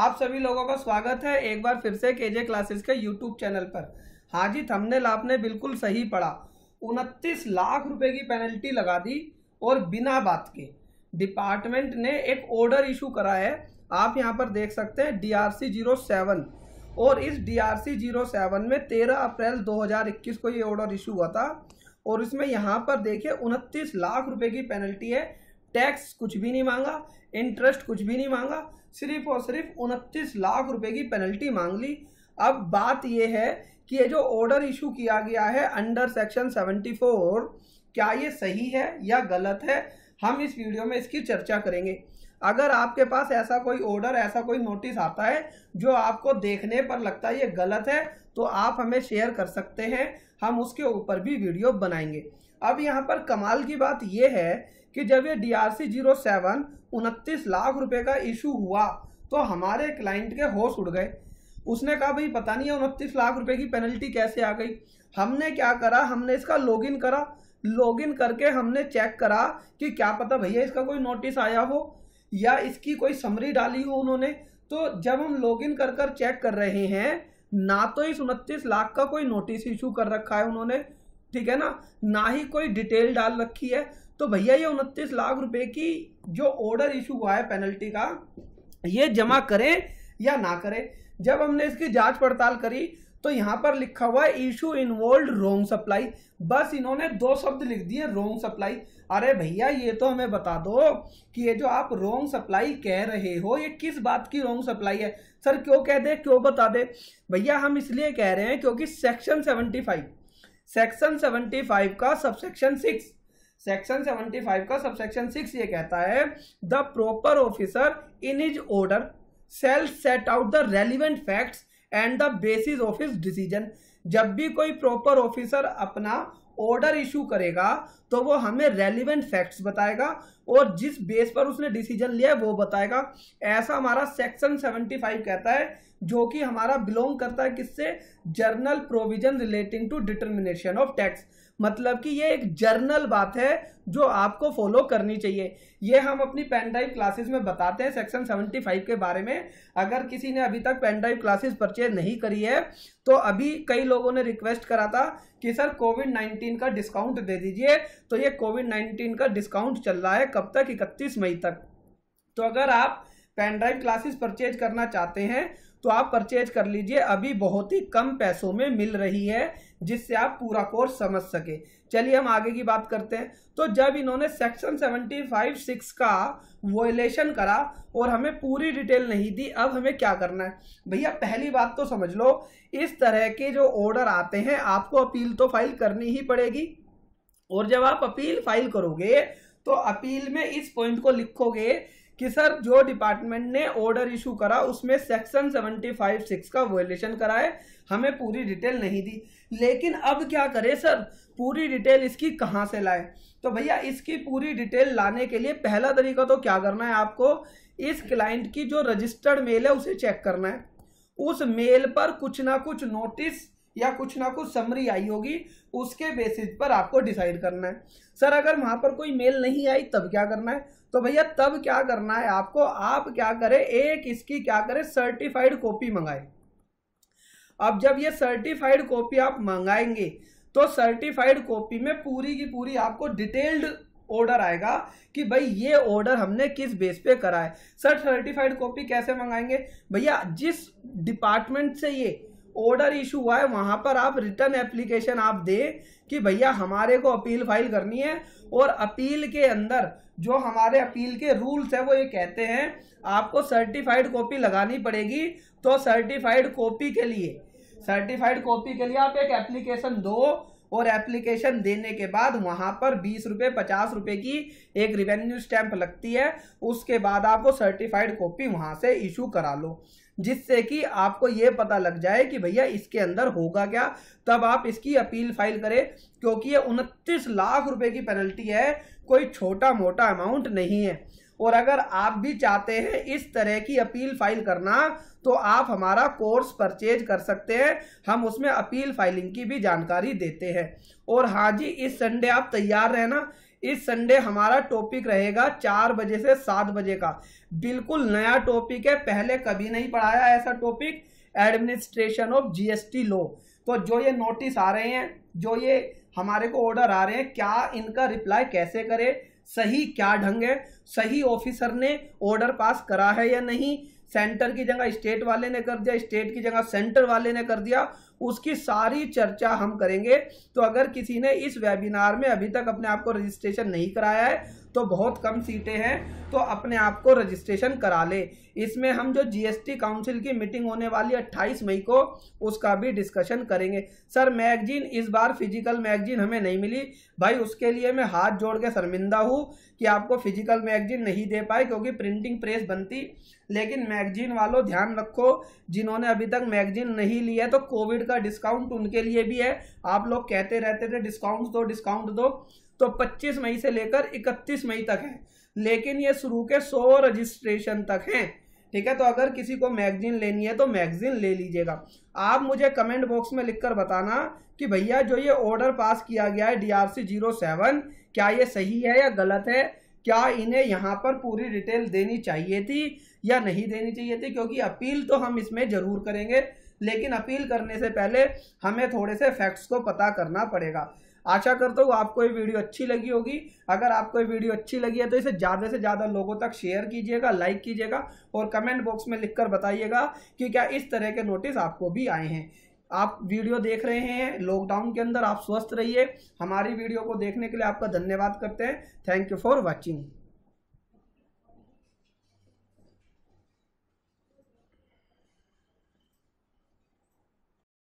आप सभी लोगों का स्वागत है एक बार फिर से केजे क्लासेस के यूट्यूब चैनल पर हाँ जी लाप आपने बिल्कुल सही पढ़ा उनतीस लाख रुपए की पेनल्टी लगा दी और बिना बात के डिपार्टमेंट ने एक ऑर्डर इशू करा है आप यहाँ पर देख सकते हैं D R C zero seven और इस D R C zero seven में तेरह अप्रैल दो हजार इक्कीस को ये ऑर्डर इशू हुआ था और इसमें यहाँ पर देखिए उनतीस लाख रुपये की पेनल्टी है टैक्स कुछ भी नहीं मांगा इंटरेस्ट कुछ भी नहीं मांगा सिर्फ और सिर्फ उनतीस लाख रुपए की पेनल्टी मांग ली अब बात यह है कि ये जो ऑर्डर इशू किया गया है अंडर सेक्शन 74 क्या ये सही है या गलत है हम इस वीडियो में इसकी चर्चा करेंगे अगर आपके पास ऐसा कोई ऑर्डर ऐसा कोई नोटिस आता है जो आपको देखने पर लगता है ये गलत है तो आप हमें शेयर कर सकते हैं हम उसके ऊपर भी वीडियो बनाएंगे अब यहाँ पर कमाल की बात यह है कि जब ये D R C zero seven उनतीस लाख रुपए का इशू हुआ तो हमारे क्लाइंट के होश उड़ गए उसने कहा भाई पता नहीं है उनतीस लाख रुपए की पेनल्टी कैसे आ गई हमने क्या करा हमने इसका लॉगिन करा लॉगिन करके हमने चेक करा कि क्या पता भैया इसका कोई नोटिस आया हो या इसकी कोई समरी डाली हो उन्होंने तो जब हम लॉगिन कर कर चेक कर रहे हैं ना तो इस उनतीस लाख का कोई नोटिस इशू कर रखा है उन्होंने ठीक है ना ना ही कोई डिटेल डाल रखी है तो भैया ये उनतीस लाख रुपए की जो ऑर्डर इशू हुआ है पेनल्टी का ये जमा करें या ना करें जब हमने इसकी जांच पड़ताल करी तो यहाँ पर लिखा हुआ है इशू इन्वॉल्व रोंग सप्लाई बस इन्होंने दो शब्द लिख दिए रोंग सप्लाई अरे भैया ये तो हमें बता दो कि ये जो आप रोंग सप्लाई कह रहे हो ये किस बात की रोंग सप्लाई है सर क्यों कह दे क्यों बता दे भैया हम इसलिए कह रहे हैं क्योंकि section seventy five section seventy five का subsection six section seventy five का सबसेक्शन सिक्स ये कहता है the proper officer in his order shall set out the relevant facts and the basis of his decision जब भी कोई proper officer अपना order issue करेगा तो वो हमें रेलिवेंट फैक्ट्स बताएगा और जिस बेस पर उसने डिसीजन लिया है वो बताएगा ऐसा हमारा सेक्शन 75 कहता है जो कि हमारा बिलोंग करता है किससे general provision relating to determination of tax मतलब कि ये एक जर्नल बात है जो आपको फॉलो करनी चाहिए ये हम अपनी पेन ड्राइव क्लासेस में बताते हैं सेक्शन 75 के बारे में अगर किसी ने अभी तक पेन ड्राइव क्लासेस परचेज नहीं करी है तो अभी कई लोगों ने रिक्वेस्ट करा था कि सर कोविड 19 का डिस्काउंट दे दीजिए तो ये कोविड 19 का डिस्काउंट चल रहा है कब तक इकतीस मई तक तो अगर आप पेन ड्राइव क्लासेस परचेज करना चाहते हैं तो आप परचेज कर लीजिए अभी बहुत ही कम पैसों में मिल रही है जिससे आप पूरा कोर्स समझ सके चलिए हम आगे की बात करते हैं तो जब इन्होंने सेक्शन सेवेंटी फाइव सिक्स का वोलेशन करा और हमें पूरी डिटेल नहीं दी अब हमें क्या करना है भैया पहली बात तो समझ लो इस तरह के जो ऑर्डर आते हैं आपको अपील तो फाइल करनी ही पड़ेगी और जब आप अपील फाइल करोगे तो अपील में इस पॉइंट को लिखोगे कि सर जो डिपार्टमेंट ने ऑर्डर इशू करा उसमें सेक्शन सेवेंटी फाइव सिक्स का वोलेशन करा है हमें पूरी डिटेल नहीं दी लेकिन अब क्या करें सर पूरी डिटेल इसकी कहाँ से लाए तो भैया इसकी पूरी डिटेल लाने के लिए पहला तरीका तो क्या करना है आपको इस क्लाइंट की जो रजिस्टर्ड मेल है उसे चेक करना है उस मेल पर कुछ ना कुछ नोटिस या कुछ ना कुछ समरी आई होगी उसके बेसिस पर आपको डिसाइड करना है सर अगर वहां पर कोई मेल नहीं आई तब क्या करना है तो भैया तब क्या करना है आपको आप क्या करें एक इसकी क्या करें सर्टिफाइड कॉपी मंगाए अब जब ये सर्टिफाइड कॉपी आप मंगाएंगे तो सर्टिफाइड कॉपी में पूरी की पूरी आपको डिटेल्ड ऑर्डर आएगा कि भाई ये ऑर्डर हमने किस बेस पे करा है सर सर्टिफाइड कॉपी कैसे मंगाएंगे भैया जिस डिपार्टमेंट से ये ऑर्डर इशू हुआ है वहाँ पर आप रिटर्न एप्लीकेशन आप दें कि भैया हमारे को अपील फाइल करनी है और अपील के अंदर जो हमारे अपील के रूल्स हैं वो ये कहते हैं आपको सर्टिफाइड कॉपी लगानी पड़ेगी तो सर्टिफाइड कॉपी के लिए सर्टिफाइड कॉपी के लिए आप एक एप्लीकेशन दो और एप्लीकेशन देने के बाद वहाँ पर बीस रुपये पचास रुपये की एक रिवेन्यू स्टैंप लगती है उसके बाद आपको सर्टिफाइड कॉपी वहाँ से इशू करा लो जिससे कि आपको ये पता लग जाए कि भैया इसके अंदर होगा क्या तब आप इसकी अपील फाइल करें क्योंकि ये उनतीस लाख रुपए की पेनल्टी है कोई छोटा मोटा अमाउंट नहीं है और अगर आप भी चाहते हैं इस तरह की अपील फाइल करना तो आप हमारा कोर्स परचेज कर सकते हैं हम उसमें अपील फाइलिंग की भी जानकारी देते हैं और हाँ जी इस संडे आप तैयार रहना इस संडे हमारा टॉपिक रहेगा चार बजे से सात बजे का बिल्कुल नया टॉपिक है पहले कभी नहीं पढ़ाया ऐसा topic administration of GST law तो जो ये नोटिस आ रहे हैं जो ये हमारे को ऑर्डर आ रहे हैं क्या इनका रिप्लाई कैसे करें सही क्या ढंग है सही ऑफिसर ने ऑर्डर पास करा है या नहीं सेंटर की जगह स्टेट वाले ने कर दिया स्टेट की जगह सेंटर वाले ने कर दिया उसकी सारी चर्चा हम करेंगे तो अगर किसी ने इस वेबिनार में अभी तक अपने आप को रजिस्ट्रेशन नहीं कराया है तो बहुत कम सीटें हैं तो अपने आप को रजिस्ट्रेशन करा ले इसमें हम जो जीएसटी काउंसिल की मीटिंग होने वाली है 28 मई को उसका भी डिस्कशन करेंगे सर मैगजीन इस बार फिजिकल मैगजीन हमें नहीं मिली भाई उसके लिए मैं हाथ जोड़ के शर्मिंदा हूँ कि आपको फिजिकल मैगजीन नहीं दे पाए क्योंकि प्रिंटिंग प्रेस बनती लेकिन मैगजीन वालों ध्यान रखो जिन्होंने अभी तक मैगजीन नहीं लिया तो कोविड का डिस्काउंट उनके लिए भी है आप लोग कहते रहते थे डिस्काउंट दो डिस्काउंट दो तो 25 मई से लेकर 31 मई तक है लेकिन ये शुरू के 100 रजिस्ट्रेशन तक हैं ठीक है तो अगर किसी को मैगजीन लेनी है तो मैगजीन ले लीजिएगा आप मुझे कमेंट बॉक्स में लिखकर बताना कि भैया जो ये ऑर्डर पास किया गया है डीआरसी जीरो सेवन क्या ये सही है या गलत है क्या इन्हें यहाँ पर पूरी डिटेल देनी चाहिए थी या नहीं देनी चाहिए थी क्योंकि अपील तो हम इसमें ज़रूर करेंगे लेकिन अपील करने से पहले हमें थोड़े से फैक्ट्स को पता करना पड़ेगा आशा करता हूँ आपको ये वीडियो अच्छी लगी होगी अगर आपको ये वीडियो अच्छी लगी है तो इसे ज़्यादा से ज़्यादा लोगों तक शेयर कीजिएगा लाइक कीजिएगा और कमेंट बॉक्स में लिखकर बताइएगा कि क्या इस तरह के नोटिस आपको भी आए हैं आप वीडियो देख रहे हैं लॉकडाउन के अंदर आप स्वस्थ रहिए हमारी वीडियो को देखने के लिए आपका धन्यवाद करते हैं थैंक यू फॉर वॉचिंग